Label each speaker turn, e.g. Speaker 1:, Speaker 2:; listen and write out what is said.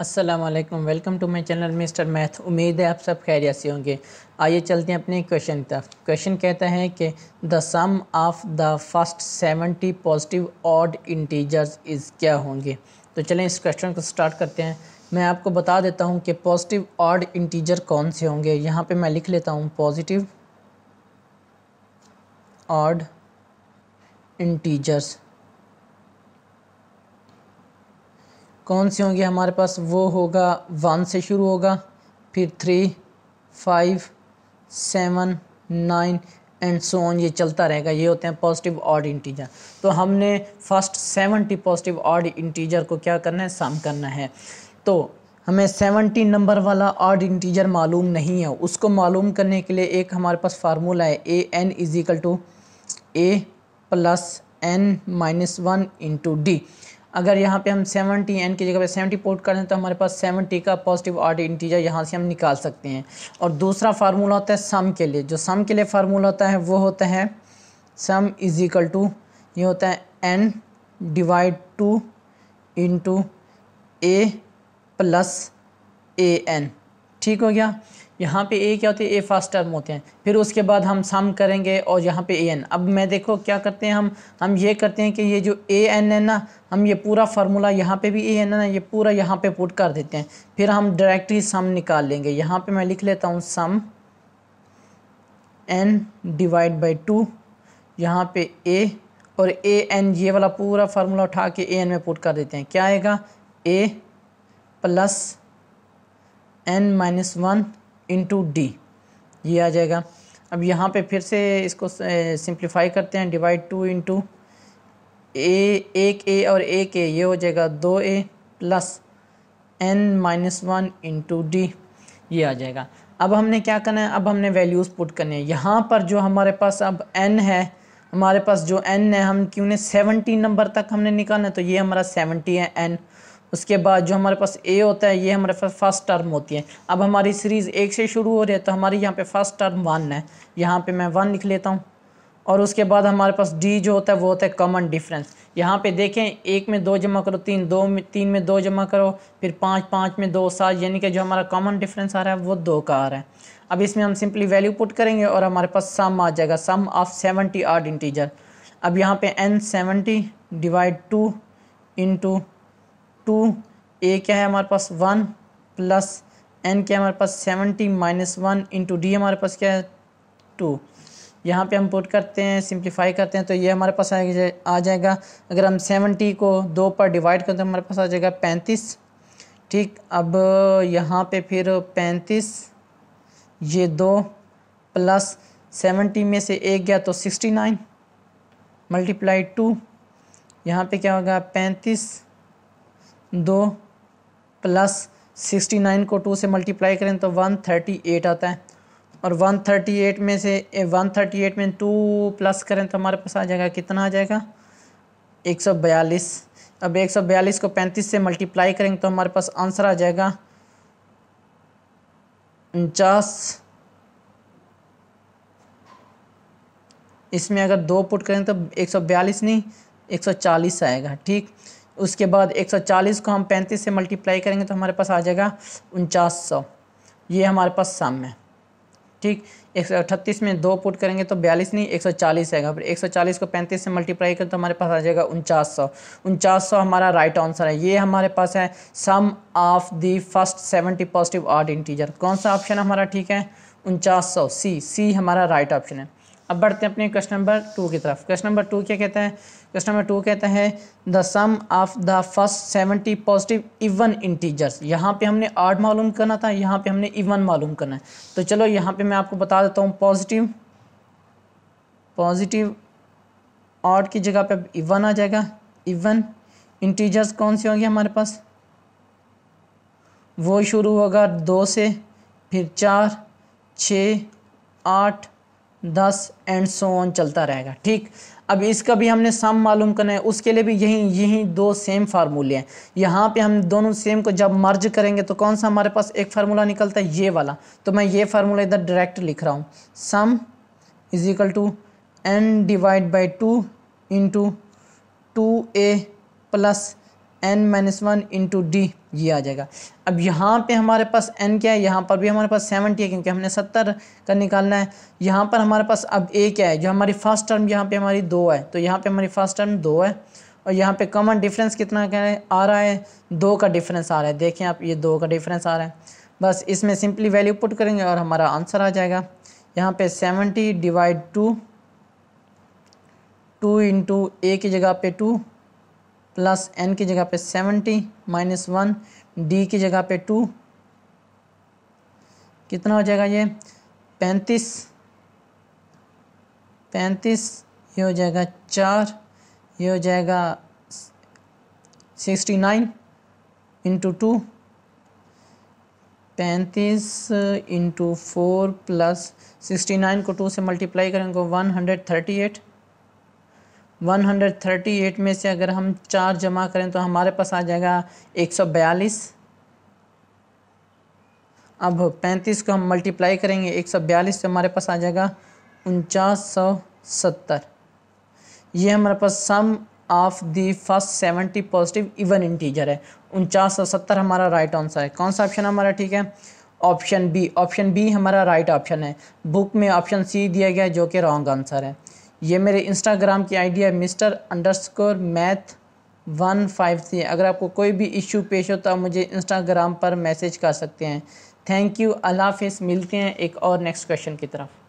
Speaker 1: Aslam welcome to my channel mister math उम्मीद है आप सब खैरियत से होंगे आइए चलते हैं अपने क्वेश्चन तक क्वेश्चन कहता है कि the sum of the first seventy positive odd integers is क्या होंगे तो चलें इस क्वेश्चन को स्टार्ट करते हैं मैं आपको बता देता हूँ कि पॉजिटिव ऑड इंटीजर कौन से होंगे यहाँ पर मैं लिख लेता हूँ पॉजिटिव ऑड इंटीजर्स कौन से होंगे हमारे पास वो होगा वन से शुरू होगा फिर three five seven nine and so on ये चलता रहेगा ये होते हैं पॉजिटिव ऑड इंटीजर तो हमने first seventy positive odd integer को क्या करना है सम करना है तो हमें सेवनटी नंबर वाला ऑड इंटीजर मालूम नहीं है उसको मालूम करने के लिए एक हमारे पास फार्मूला है A N equal to A plus N minus one into D अगर यहाँ पे हम सेवनटी एन की जगह पे सेवनटी पोर्ट कर दें तो हमारे पास सेवनटी का पॉजिटिव आर्ड इंटीजर यहाँ से हम निकाल सकते हैं और दूसरा फार्मूला होता है सम के लिए जो सम के लिए फार्मूला होता है वो होता है सम इज इक्वल टू ये होता है N divide two into A plus A N ठीक हो गया यहाँ पे ए क्या होती है ए फास्ट टर्म होते हैं फिर उसके बाद हम सम करेंगे और यहाँ पे ए एन अब मैं देखो क्या करते हैं हम हम ये करते हैं कि ये जो ए एन है ना हम ये पूरा फार्मूला यहाँ पे भी ए एन है ना ये पूरा यहाँ पे पुट कर देते हैं फिर हम डायरेक्टली सम निकाल लेंगे यहाँ पे मैं लिख लेता हूँ sum N divide by two यहाँ पे ए और ए एन ये वाला पूरा फार्मूला उठा के ए एन में पुट कर देते हैं क्या आएगा A plus N minus one into D ये आ जाएगा अब यहाँ पे फिर से इसको सिंप्लीफाई करते हैं डिवाइड टू इंटू ए एक ए और एक ए ये हो जाएगा दो A plus N minus one into D ये आ जाएगा अब हमने क्या करना है अब हमने वैल्यूज़ पुट करने हैं यहाँ पर जो हमारे पास अब एन है हमारे पास जो एन है हम क्यों ने सेवेंटी नंबर तक हमने निकालना है तो ये हमारा सेवेंटी है एन उसके बाद जो हमारे पास ए होता है ये हमारे पास फर्स्ट टर्म होती है अब हमारी सीरीज़ एक से शुरू हो रही है तो हमारी यहाँ पे फर्स्ट टर्म वन है यहाँ पे मैं वन लिख लेता हूँ और उसके बाद हमारे पास डी जो होता है वो होता है कॉमन डिफरेंस यहाँ पे देखें एक में दो जमा करो तीन दो में तीन में दो जमा करो फिर पाँच पाँच में दो सात यानी कि जो हमारा कॉमन डिफरेंस आ रहा है वो दो का आ रहा है अब इसमें हम सिंपली वैल्यू पुट करेंगे और हमारे पास सम आ जाएगा sum of seventy odd integer अब यहाँ पे N seventy divide two into two A क्या है हमारे पास वन प्लस एन क्या है हमारे पास seventy minus one into D हमारे पास क्या है टू यहाँ पे हम पुट करते हैं सिंप्लीफाई करते हैं तो ये हमारे पास आ जाएगा अगर हम सेवेंटी को दो पर डिवाइड करते हैं हमारे पास आ जाएगा पैंतीस ठीक अब यहाँ पे फिर पैंतीस ये दो प्लस सेवेंटी में से एक गया तो सिक्सटी नाइन मल्टीप्लाई टू यहाँ पे क्या होगा पैंतीस दो प्लस सिक्सटी नाइन को टू से मल्टीप्लाई करें तो वन थर्टी एट आता है और वन थर्टी एट में से वन थर्टी एट में टू प्लस करें तो हमारे पास आ जाएगा कितना आ जाएगा एक सौ बयालीस अब एक सौ बयालीस को पैंतीस से मल्टीप्लाई करेंगे तो हमारे पास आंसर आ जाएगा उनचास इसमें अगर दो पुट करें तो एक सौ बयालीस नहीं एक सौ चालीस आएगा ठीक उसके बाद 140 को हम 35 से मल्टीप्लाई करेंगे तो हमारे पास आ जाएगा उनचास सौ ये हमारे पास सम है ठीक एक में दो पुट करेंगे तो बयालीस नहीं एक सौ चालीस आएगा फिर एक सौ चालीस को पैंतीस से मल्टीप्लाई करें तो हमारे पास आ जाएगा उनचास सौ उनचास सौ हमारा राइट आंसर है ये हमारे पास है sum of the first seventy positive odd integer कौन सा ऑप्शन हमारा ठीक है उनचास सौ सी सी हमारा राइट ऑप्शन है अब बढ़ते हैं अपने क्वेश्चन नंबर टू की तरफ क्वेश्चन नंबर टू क्या कहता है क्वेश्चन नंबर टू कहता है the sum of the first seventy positive even integers यहाँ पे हमने आठ मालूम करना था यहाँ पे हमने इवन मालूम करना है तो चलो यहाँ पे मैं आपको बता देता हूँ पॉजिटिव पॉजिटिव आठ की जगह पे इवन आ जाएगा इवन इंटीजर्स कौन से होंगे हमारे पास वो शुरू होगा दो से फिर चार छ आठ दस एंड सो ऑन चलता रहेगा ठीक अब इसका भी हमने सम मालूम करना है उसके लिए भी यही यही दो सेम फार्मूले हैं यहाँ पे हम दोनों सेम को जब मर्ज करेंगे तो कौन सा हमारे पास एक फार्मूला निकलता है ये वाला तो मैं ये फार्मूला इधर डायरेक्ट लिख रहा हूँ sum is equal to N divide by two into two A plus N minus one into D ये आ जाएगा अब यहाँ पे हमारे पास एन क्या है यहाँ पर भी हमारे पास सेवेंटी है क्योंकि हमने सत्तर का निकालना है यहाँ पर हमारे पास अब ए क्या है जो हमारी फर्स्ट टर्म यहाँ पे हमारी दो है तो यहाँ पे हमारी फर्स्ट टर्म दो है और यहाँ पे कॉमन डिफरेंस कितना कह रहे आ रहा है दो का डिफरेंस आ रहा है देखें आप ये दो का डिफरेंस आ रहा है बस इसमें सिंपली वैल्यू पुट करेंगे और हमारा आंसर आ जाएगा यहाँ पे seventy divide two two into A की जगह पे टू प्लस एन की जगह पे सेवेंटी माइनस वन डी की जगह पे टू कितना हो जाएगा ये पैंतीस पैंतीस ये हो जाएगा चार ये हो जाएगा सिक्सटी नाइन इंटू टू पैंतीस into four plus sixty nine को टू से मल्टीप्लाई करेंगे वन हंड्रेड थर्टी एट 138 में से अगर हम चार जमा करें तो हमारे पास आ जाएगा 142 अब 35 को हम मल्टीप्लाई करेंगे 142 से हमारे पास आ जाएगा उनचास सौ सत्तर ये हमारे पास sum of the first seventy positive even integer है उनचास सौ सत्तर हमारा राइट आंसर है कौन सा ऑप्शन हमारा ठीक है ऑप्शन बी ऑप्शन बी हमारा राइट right ऑप्शन है बुक में ऑप्शन सी दिया गया जो कि रॉन्ग आंसर है ये मेरे इंस्टाग्राम की आईडी है mister underscore math one five three अगर आपको कोई भी इश्यू पेश हो तो आप मुझे इंस्टाग्राम पर मैसेज कर सकते हैं थैंक यू अल्लाह हाफिज़ मिलते हैं एक और नेक्स्ट क्वेश्चन की तरफ